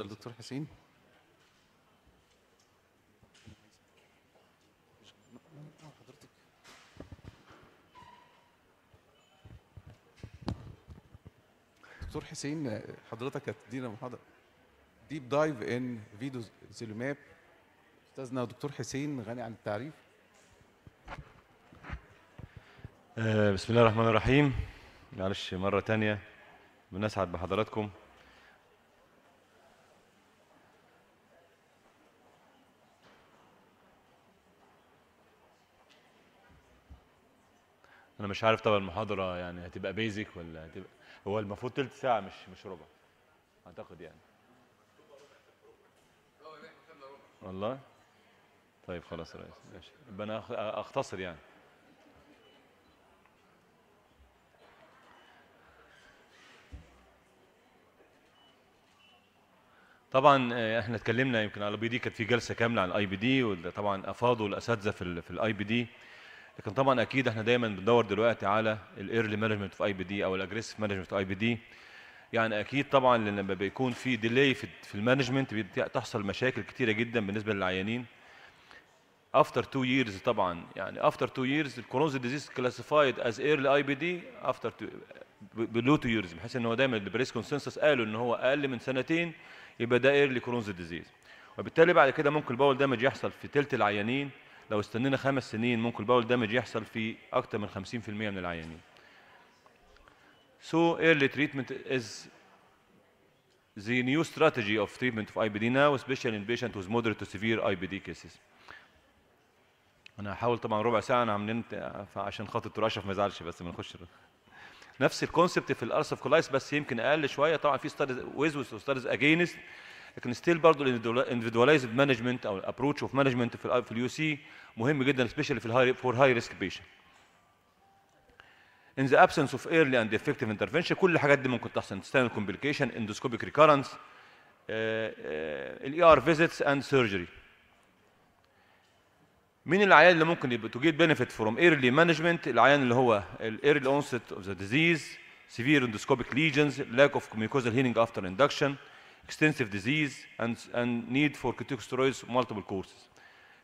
اتفضل دكتور حسين دكتور حسين حضرتك هتدينا محاضره ديب دايف ان فيدو زيلوماب استاذنا دكتور حسين غني عن التعريف آه، بسم الله الرحمن الرحيم معلش مره تانية بنسعد بحضراتكم انا مش عارف طبعا المحاضره يعني هتبقى بيزك ولا هتبقى هو المفروض تلت ساعه مش مش ربع اعتقد يعني والله طيب خلاص يا ريس ماشي انا اختصر يعني طبعا آه، احنا اتكلمنا يمكن على بي دي كانت في جلسه كامله على الاي بي دي وطبعا افاضوا الاساتذه في الاي بي دي لكن طبعا اكيد احنا دايما بندور دلوقتي على الايرلي مانجمنت في اي بي دي او الاجريسيف مانجمنت في اي بي دي يعني اكيد طبعا لما بيكون في ديلي في, في المانجمنت بتحصل مشاكل كتيره جدا بالنسبه للعيانين افتر 2 ييرز طبعا يعني افتر 2 ييرز الكرونز ديزيز كلاسيفايد از ايرلي اي بي دي افتر بلو 2 ييرز بحيث ان هو دايما البريس كونسنسس قالوا ان هو اقل من سنتين يبقى ده ايرلي كرونز ديزيز وبالتالي بعد كده ممكن الباول دامج يحصل في ثلث العيانين لو استنينا خمس سنين ممكن الباول دامج يحصل في اكتر من 50% من العيانين. So early treatment is the new strategy of treatment of IBD now, especially in patients with moderate to severe IBD cases. انا هحاول طبعا ربع ساعه انا عاملين عشان خاطر ترشف اشرف ما يزعلش بس ما نخش نفس الكونسبت في الارسف كولايس بس يمكن اقل شويه طبعا في ستاديز ويز وستاديز اجينست لكن ستيل برضه الاندفيدواليزد مانجمنت او الابروتش اوف مانجمنت في في اليو سي مهم جدا سبيشالي في الهاي فور هاي ريسك بيشنت in the absence of early and effective intervention كل الحاجات دي ممكن تحصل external complication endoscopic recurrence الاي ار فيزيتس اند سيرجري مين العيان اللي ممكن يبقى تو جيت بنفيت فروم ايرلي مانجمنت العيان اللي هو الايرلي اونست اوف ذا ديزيز severe endoscopic lesions, lack of mucosal healing after induction, extensive disease and, and need for corticosteroids multiple courses.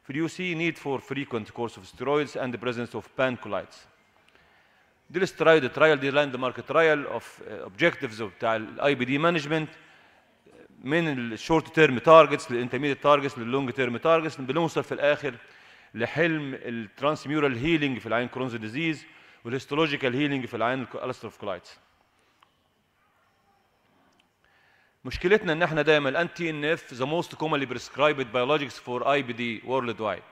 For UC, need for frequent course of steroids and the presence of pancolites. This trial, the trial, the landmark trial of uh, objectives of IBD management من الشورت تيرم تارجتس للانترميديت تارجتس لللونج تيرم تارجتس بنوصل في الاخر لحلم الترانسميورال هيلينج في العين كرونز ديزيز والهيستولوجيكال هيلينج في العين الاستروف كولايتس. مشكلتنا ان احنا دايما الان تي ان اف ذا موست كومنلي بريسكرايبد بايولوجيكس فور اي بي دي وورلد وايد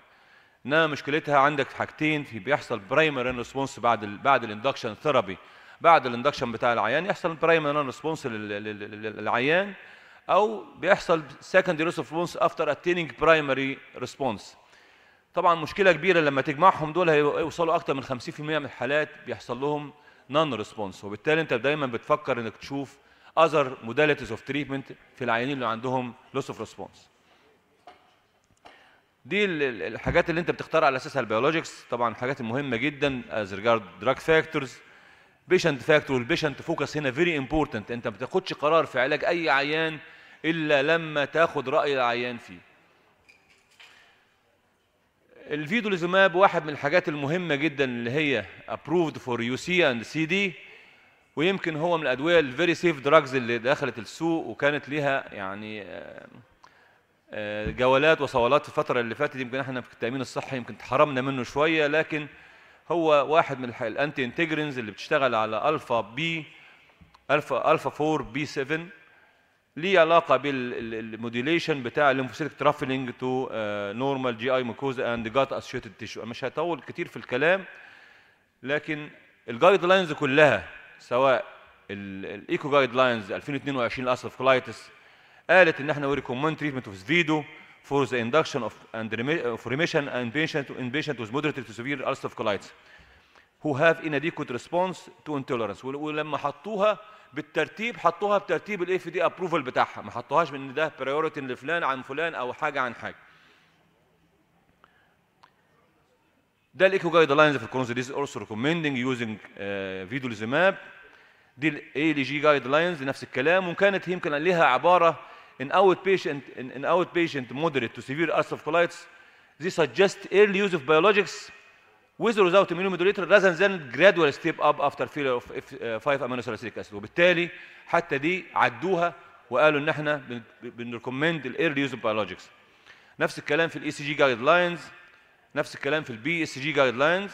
انما مشكلتها عندك حاجتين في بيحصل برايمري ريسبونس بعد الـ بعد الاندكشن ثيرابي بعد الاندكشن بتاع العيان يحصل برايمري ريسبونس للعيان او بيحصل سكندري ريسبونس افتر اتيننج برايمري ريسبونس طبعا مشكله كبيره لما تجمعهم دول هيوصلوا اكتر من 50% من الحالات بيحصل لهم نون ريسبونس وبالتالي انت دايما بتفكر انك تشوف other modalities of treatment في العيانين اللي عندهم loss of response. دي الحاجات اللي انت بتختار على اساسها البيولوجيكس طبعا الحاجات المهمه جدا از ريجارد دراج فاكتورز بيشنت فاكتور والبيشنت فوكس هنا فيري امبورتنت انت ما بتاخدش قرار في علاج اي عيان الا لما تاخد راي العيان فيه الفيدوليزوماب واحد من الحاجات المهمه جدا اللي هي ابروفد فور يو سي اند سي دي ويمكن هو من الادويه الفيري سيف دراجز اللي دخلت السوق وكانت ليها يعني آه، آه، جولات وصولات الفتره اللي فاتت يمكن احنا في التامين الصحي يمكن تحرمنا منه شويه لكن هو واحد من الانتي انتجرينز اللي بتشتغل على الفا بي الفا الفا 4 بي 7 ليه علاقه بالموديليشن بتاع الليمفوسيتك ترافلنج تو نورمال جي اي ميكوزا اند جات اسوشيتد تيشو مش هطول كتير في الكلام لكن الجايد لاينز كلها سواء الايكو جايد لاينز 2022 للاسف كولايتس قالت ان احنا وي ريكومند تريتمنت اوف فيدو فور ذا اندكشن اوف and of remission and patient, in patient with moderate to severe كولايتس هو هاف ان اديكوت ريسبونس تو انتولرنس ولما حطوها بالترتيب حطوها بترتيب الاف دي ابروفل بتاعها ما حطوهاش ان ده بريورتي لفلان عن فلان او حاجه عن حاجه ده الايكو جايد لاينز في الكرونز ديز اولسو ريكومندنج يوزنج فيدوليزيماب دي الاي لي جي جايد لاينز نفس الكلام وكانت يمكن ليها عباره ان اوت بيشنت ان اوت بيشنت moderate تو severe ulcerative colitis they سجست early use of ويز with or without immunomodulator rather than gradual step up after failure of 5 uh, aminosalicylate acid وبالتالي حتى دي عدوها وقالوا ان احنا بنريكومند الايرلي يوز اوف biologics نفس الكلام في الاي سي جي جايد لاينز نفس الكلام في البي اس جي جايد لاينز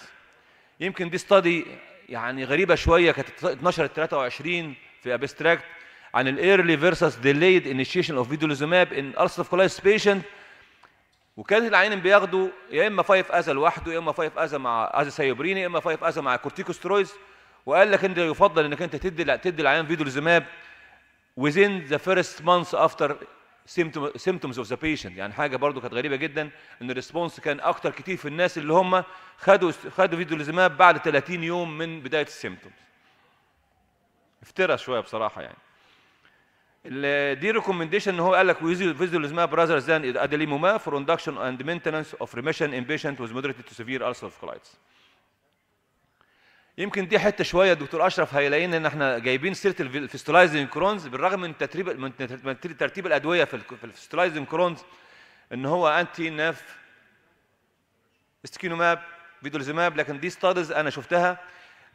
يمكن دي ستادي يعني غريبه شويه كانت اتنشرت 23 في ابستراكت عن الايرلي فيرسس ديليد انيشيشن اوف فيدولوزوماب ان ارثف كولايس بيشنت وكانت العينين بياخدوا يا اما 5 ازا لوحده يا اما 5 ازا مع ازا سايبريني يا اما 5 ازا مع كورتيكوسترويدز وقال لك انت يفضل انك انت تدي تدي العيان فيدولوزوماب within the first month after سيمتومز اوف ذا بيشنت يعني حاجه برضو كانت غريبه جدا ان الريسبونس كان اكتر كتير في الناس اللي هم خدوا خدوا فيديو فيدوليزماب بعد 30 يوم من بدايه السيمتومز افترى شويه بصراحه يعني دي ريكومنديشن ان هو قال لك فيزيو فيزوليزماب براذرز ذان ادليموماب فور اندكشن اند مينتننس اوف ريميشن ان بيشنت ويز مودريت تو سيفير ulcerative colitis يمكن دي حته شويه دكتور اشرف هيلاقينا ان احنا جايبين سيره الفيستولايزنج كرونز بالرغم من ترتيب من ترتيب الادويه في الفيستولايزنج كرونز ان هو انتي ناف استكينوماب فيدولزيماب لكن دي ستادز انا شفتها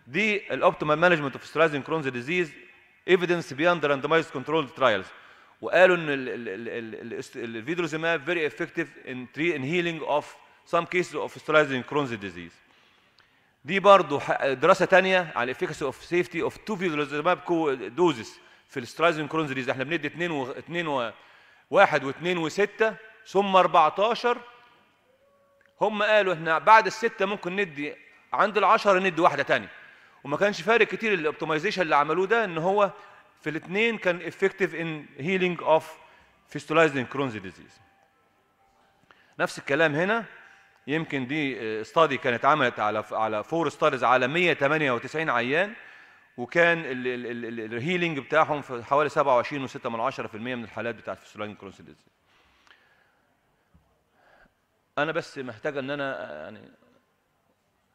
دي الاوبتيمال مانجمنت اوف فيستولايزنج كرونز ديزيز ايفيدنس بياند راندمايزد كنترول ترايلز وقالوا ان الفيدوليزوماب فيري افكتيف ان هيلينج اوف سام كيسز اوف فيستولايزنج كرونز ديزيز دي برضو دراسه ثانيه على الافكس اوف سيفتي اوف تو فيزولوزيماب كو دوزز في السترايزن كرونز ديز احنا بندي 2 و 2 و 1 و2 و6 ثم 14 هم قالوا احنا بعد السته ممكن ندي عند ال 10 ندي واحده ثانيه وما كانش فارق كتير الاوبتمايزيشن اللي عملوه ده ان هو في الاثنين كان افكتيف ان هيلينج اوف فيستولايزنج كرونز ديزيز نفس الكلام هنا يمكن دي استادي آه، كانت عملت على على فور ستارز على 198 عيان وكان الهيلينج بتاعهم في حوالي 27 و6 من من الحالات بتاعت فيستولاين كرونس ديزيز. انا بس محتاجه ان انا آه، يعني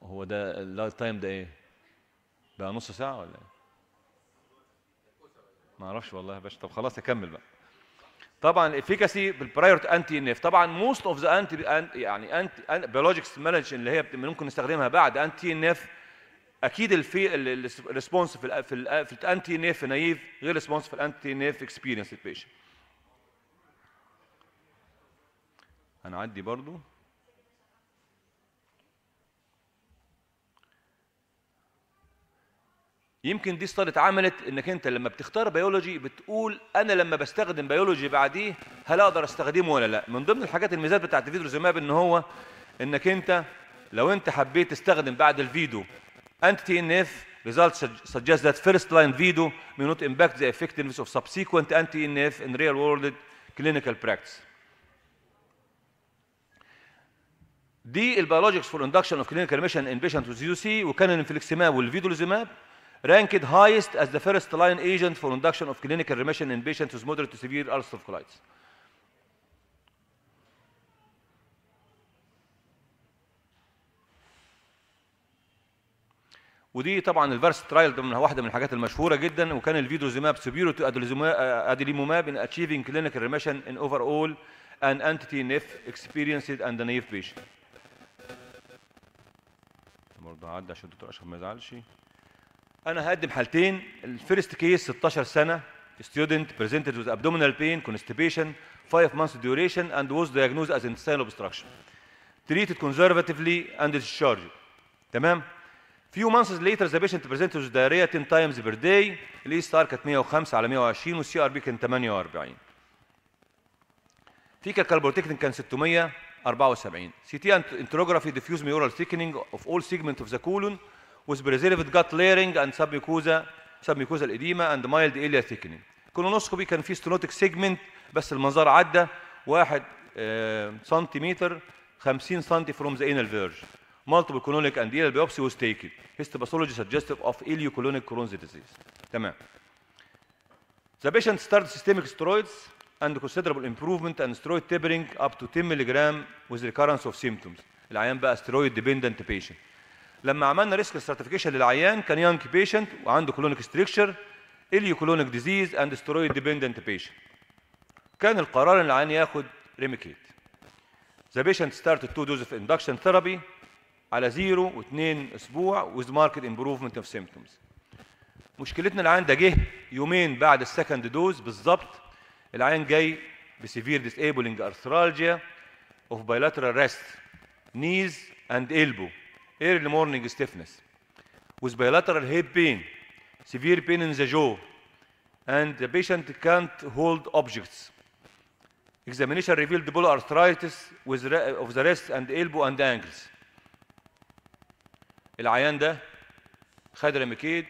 هو ده اللايف تايم ده ايه؟ بقى نص ساعه ولا ايه؟ ما اعرفش والله يا باشا طب خلاص اكمل بقى. طبعا الافيكاسي بالبرايورتي انتي انف طبعا موست اوف ذا انتي يعني انتي بيولوجيكس مانج اللي هي ممكن نستخدمها بعد انتي انف اكيد الفي الريسبونس في في ال في الانتي انف نايف غير ريسبونس في الانتي انف اكسبيرينس البيشنت هنعدي برضو يمكن دي ستار اتعملت انك انت لما بتختار بيولوجي بتقول انا لما بستخدم بيولوجي بعديه هل اقدر استخدمه ولا لا من ضمن الحاجات الميزات بتاعت فيدروزيماب ان هو انك انت لو انت حبيت تستخدم بعد الفيدو انت تي ان اف results suggest that first line vedo امباكت ذا impact اوف effectiveness انت تي ان اف ان ريال وورلد كلينيكال براكتس دي البيولوجيكس فور اندكشن اوف كلينيكال ميشن ان بيشنت وزيو يو سي وكان الانفليكسيماب والفيدوليزيماب ranked highest as the first line agent for induction of clinical remission in patients with moderate to severe ulcerative colitis. ودي طبعا الفيرست ترايل ده من واحده من الحاجات المشهوره جدا وكان الفيدروزيماب سبيرو تو اديليموماب ان اتشيفينج كلينيكال ريميشن ان اوفر اول ان انتيتي نيف اكسبيرينسد اند نيف بيشنت برضه عدى عشان الدكتور اشرف ما يزعلش انا هقدم حالتين الفيرست كيس 16 سنه student presented with abdominal pain constipation 5 months duration and was diagnosed as intestinal obstruction treated conservatively and discharged تمام few months later the patient presented with diarrhea 10 times per day الاي ستار كانت 105 على 120 والسي ار بي كان 48 فيكال كالبروتكتين كان 674 سي تي انتروجرافي ديفيوز ميورال ثيكنينج اوف اول سيجمنت اوف ذا كولون with preserved gut layering and submucosa submucosa edema and mild ileal thickening Colonoscopy كان فيه stenotic segment, بس المنظار عدى 1 سنتيمتر 50 سنتي from the anal verge. multiple colonic and ileal biopsy was taken histopathology suggestive of ileocolonic Crohn's disease تمام The patient started systemic steroids and considerable improvement and steroid tapering up to 10 mg with recurrence of symptoms. العيان بقى steroid dependent patient. لما عملنا ريسك سيرتيفيكيشن للعيان كان يانج بيشنت وعنده كلونيك ستريكشر اليوكلونيك ديزيز اند سترويد ديبندنت بيشنت كان القرار ان العيان ياخد ريميكيت ذا بيشنت ستارت تو دوز اوف اندكشن ثيرابي على زيرو واثنين اسبوع وذ ماركت امبروفمنت اوف سيمبتومز مشكلتنا العيان ده جه يومين بعد السكند دوز بالظبط العيان جاي بسيفير ديسابلنج ارثرالجيا اوف بايلاترال ريست نيز اند البو early morning stiffness with bilateral hip pain, severe pain in the jaw, and the patient can't hold objects. Examination revealed polar arthritis of the wrist and elbow and ankles. العيان ده خد ريميكيد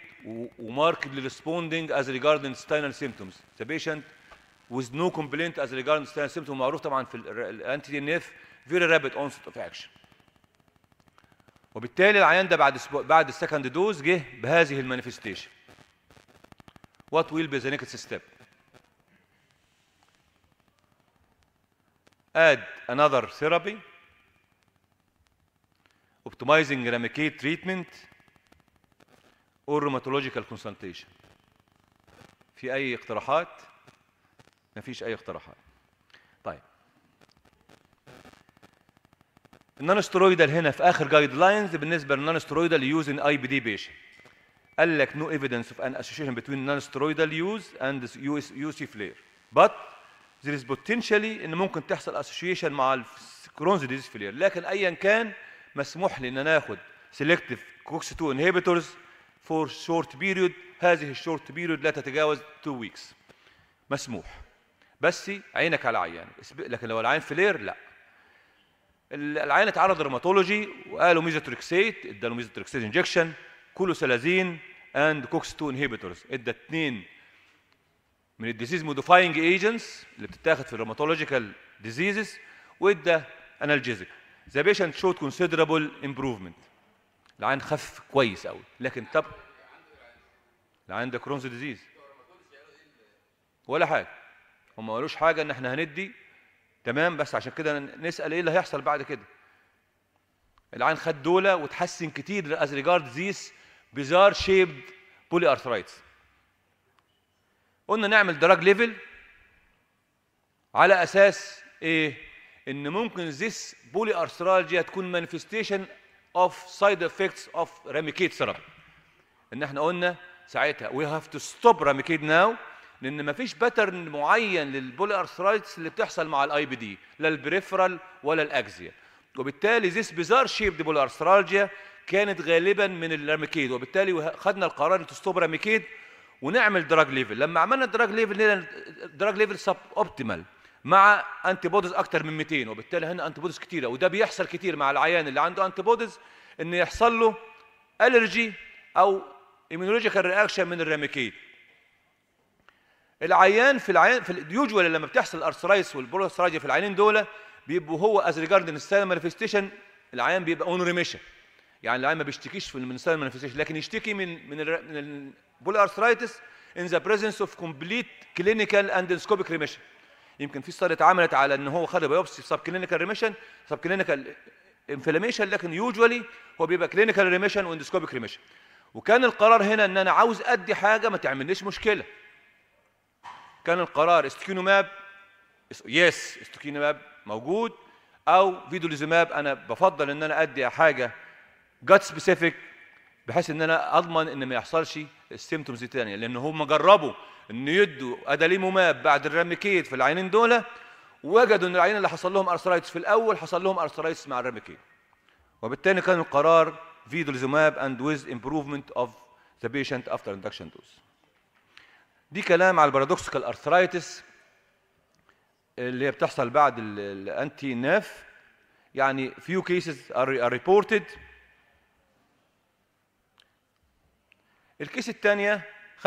markedly responding as regarding spinal symptoms. The patient with no complaint as regarding spinal symptoms معروف طبعا في الانتي دي ان اف very rapid onset of action. وبالتالي العيان ده بعد اسبوع بعد السكند دوز جه بهذه المانيفستيشن وات ويل بي ذا نيكست ستيب اد انذر ثيرابي اوبتمايزنج راميكيت تريتمنت اور روماتولوجيكال كونسلتيشن في اي اقتراحات ما فيش اي اقتراحات النانسترويدال هنا في اخر جايد لاينز بالنسبه للنانسترويدال يوز ان اي بي دي بيشن قال لك نو ايفيدنس اوف ان اسوشيشن بتوين نانسترويدال يوز اند يو اس يو سي فلير بات ذير از بوتنشالي ان ممكن تحصل اسوشيشن مع الكرونز ديز فلير لكن ايا كان مسموح لي ان انا اخد سيلكتيف كوكس 2 انهبيتورز فور شورت بيريود هذه الشورت بيريود لا تتجاوز 2 ويكس مسموح بس عينك على عيان لكن لو العين فلير لا العيان اتعرض روماتولوجي وقالوا ميزوتريكسيت اداله ميزوتريكسيت انجكشن كولوسلازين اند كوكس 2 انهبيتورز ادى اثنين من الديزيز موديفاينج ايجنتس اللي بتتاخد في الروماتولوجيكال ديزيزز وادى انالجيزك ذا بيشنت شوت كونسيدرابل امبروفمنت العين خف كويس قوي لكن طب العين ده كرونز ديزيز ولا حاجه هم ما قالوش حاجه ان احنا هندي تمام بس عشان كده نسال ايه اللي هيحصل بعد كده العين خد دوله وتحسن كتير از ريجارد ذيس بيزار شيبد بولي ارثرايتس قلنا نعمل دراج ليفل على اساس ايه ان ممكن ذيس بولي ارثرالجيا تكون مانيفستيشن اوف سايد افكتس اوف راميكيد ثيرابي ان احنا قلنا ساعتها وي هاف تو ستوب راميكيد ناو لان مفيش باترن معين للبولي ارثرايتس اللي بتحصل مع الاي بي دي لا البريفرال ولا الاكزيا وبالتالي ذيس بيزار شيب بولي ارثرالجيا كانت غالبا من الراميكيد وبالتالي خدنا القرار تستوب راميكيد ونعمل دراج ليفل لما عملنا دراج ليفل دراج ليفل سب اوبتيمال مع انتي بودز اكتر من 200 وبالتالي هنا انتي بودز كتيره وده بيحصل كتير مع العيان اللي عنده انتي بودز ان يحصل له الرجي او ايمونولوجيكال رياكشن من الراميكيد العيان في العيان في اليوجوال لما بتحصل الارثرايس والبروستراجيا في العينين دول بيبقوا هو از ريجاردن ستايل مانيفستيشن العيان بيبقى اون ريميشن يعني العيان ما بيشتكيش في من ستايل مانيفستيشن لكن يشتكي من من البول ارثرايتس ان ذا بريزنس اوف كومبليت كلينيكال سكوبيك ريميشن يمكن في ستادي اتعملت على ان هو خد بايوبسي في سب كلينيكال ريميشن سب كلينيكال انفلاميشن لكن يوجوالي هو بيبقى كلينيكال ريميشن واندسكوبيك ريميشن وكان القرار هنا ان انا عاوز ادي حاجه ما تعملنيش مشكله كان القرار استكينوماب يس استكينوماب موجود او فيدوليزوماب انا بفضل ان انا ادي حاجه جات سبيسيفيك بحيث ان انا اضمن ان ما يحصلش السيمتومز الثانيه لان هم جربوا ان يدوا اداليموماب بعد الراميكيد في العينين دول وجدوا ان العينين اللي حصل لهم ارثرايتس في الاول حصل لهم ارثرايتس مع الراميكيد وبالتالي كان القرار فيدوليزوماب اند ويز امبروفمنت اوف ذا بيشنت افتر اندكشن دوز دي كلام على البارادوكسيكال ارثرايتس اللي هي بتحصل بعد الانتي ناف يعني few cases are reported الكيس الثانية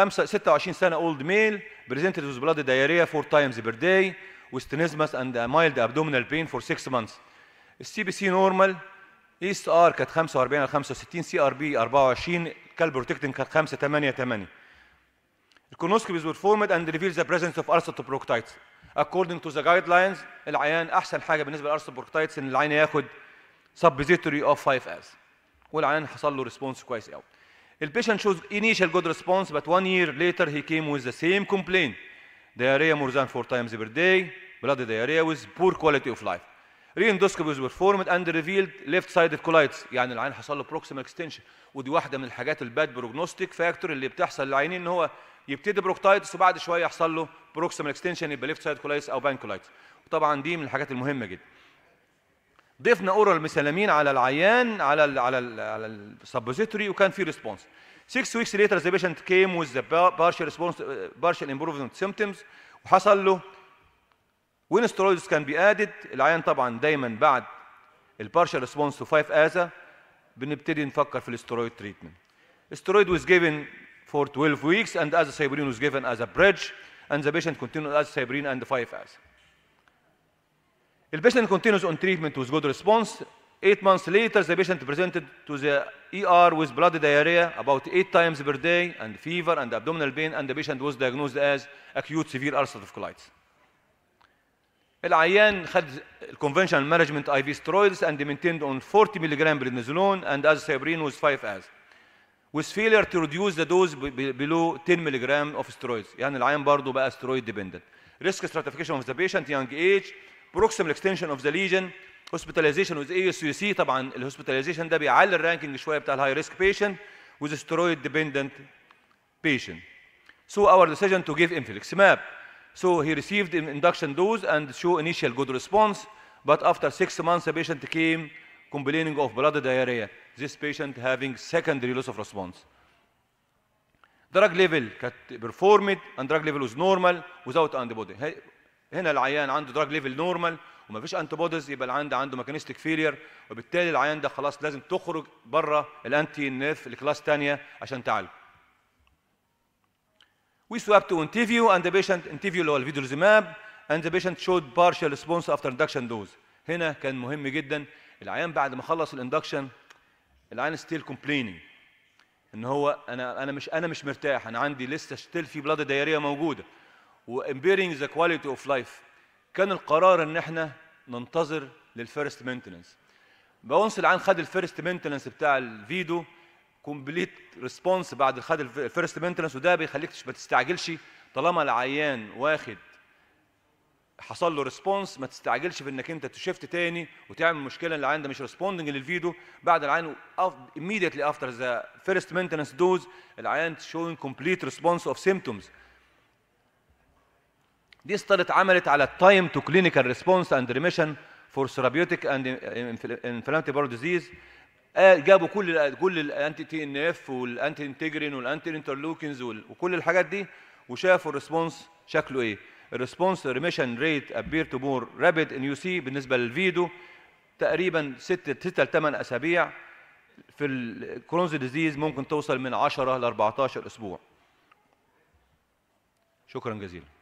26 سنة اولد ميل presented with blood diarrhea four times per day with tenesmus and a mild abdominal pain for 6 months السي بي سي نورمال اي اس ار كانت 45 على 65 سي ار بي 24 كالبروتكتين كانت 5 8 8 The colonoscopies were formed and revealed the presence of arthropoproctites. According to the guidelines العيان احسن حاجه بالنسبه للارثروبروكتايتس ان العيان ياخد سبزيتوري اوف 5 اس والعيان حصل له ريسبونس كويس قوي. patient shows initial good response but one year later he came with the same complaint diarrhea more than four times per day blood diarrhea with poor quality of life. Reendoscopy were formed and revealed left-sided colitis يعني العين حصل له proximal extension ودي واحده من الحاجات الباد بروجنوستيك فاكتور اللي بتحصل للعينين ان هو يبتدي بروكتايتس وبعد شويه يحصل له بروكسيمال اكستنشن يبقى ليفت سايد كولايتس او بانكولايتس وطبعا دي من الحاجات المهمه جدا ضفنا اورال مسلامين على العيان على الـ على الـ على السبوزيتوري وكان في ريسبونس 6 ويكس ليتر ذا بيشنت كيم وذ ذا بارشال ريسبونس بارشال امبروفمنت سيمتومز وحصل له وين سترويدز كان بيادد العيان طبعا دايما بعد البارشال ريسبونس تو 5 ازا بنبتدي نفكر في الاسترويد تريتمنت استرويد ويز جيفن for 12 weeks, and azathioprine was given as a bridge, and the patient continued azathioprine and 5AS. The patient continues on treatment with good response. Eight months later, the patient presented to the ER with bloody diarrhea about eight times per day, and fever and abdominal pain, and the patient was diagnosed as acute severe ulcerative colitis. العيان خد conventional management IV steroids, and اند مينتيند اون 40 ملغ بريدنزولون and از was 5 as with failure to reduce the dose below 10 milligram of steroids يعني العيان برضه بقى steroid dependent risk stratification of the patient young age proximal extension of the lesion hospitalization with ASUC طبعا الهوسبيتاليزيشن ده بيعلي الرانكينج شويه بتاع الهاي ريسك patient with steroid dependent patient so our decision to give infliximab so he received induction dose and show initial good response but after 6 months the patient came complaining of blood diarrhea. This patient having secondary loss of response. drug level كانت performed and drug level was normal without antibody. هنا العيان عنده drug level normal وما فيش antibodies يبقى العيان ده عنده mechanistic failure وبالتالي العيان ده خلاص لازم تخرج بره الانتي نيرف لكلاس ثانيه عشان تعالج. We swapped to interview and the patient interview اللي هو الفيدولوزيماب and the patient showed partial response after induction dose. هنا كان مهم جدا العيان بعد ما خلص الاندكشن العيان ستيل كومبليننج ان هو انا انا مش انا مش مرتاح انا عندي لسه ستيل في بلاد دايريه موجوده وامبيرنج ذا كواليتي اوف لايف كان القرار ان احنا ننتظر للفيرست مينتننس بونس العيان خد الفيرست مينتننس بتاع الفيدو كومبليت ريسبونس بعد خد الفيرست مينتننس وده بيخليك ما تستعجلش طالما العيان واخد حصل له ريسبونس ما تستعجلش في انك انت تشفت تاني وتعمل مشكله العيان ده مش ريسبوندنج للفيديو بعد العيان immediately افتر ذا فيرست مينتنس دوز العيان شوينج كومبليت ريسبونس اوف سيمتومز دي استدي عملت على التايم تو كلينيكال ريسبونس اند ريميشن فور ثيرابيوتيك اند انفلامتري بار ديزيز جابوا كل كل الانتي تي ان اف والانتي انتجرين والانتي انترلوكينز وكل الحاجات دي وشافوا الريسبونس شكله ايه الريسبونس ريميشن ريت ابير تو مور رابيد ان يو سي بالنسبه للفيدو تقريبا 6 6 ل 8 اسابيع في الكرونز ديزيز ممكن توصل من 10 ل 14 اسبوع شكرا جزيلا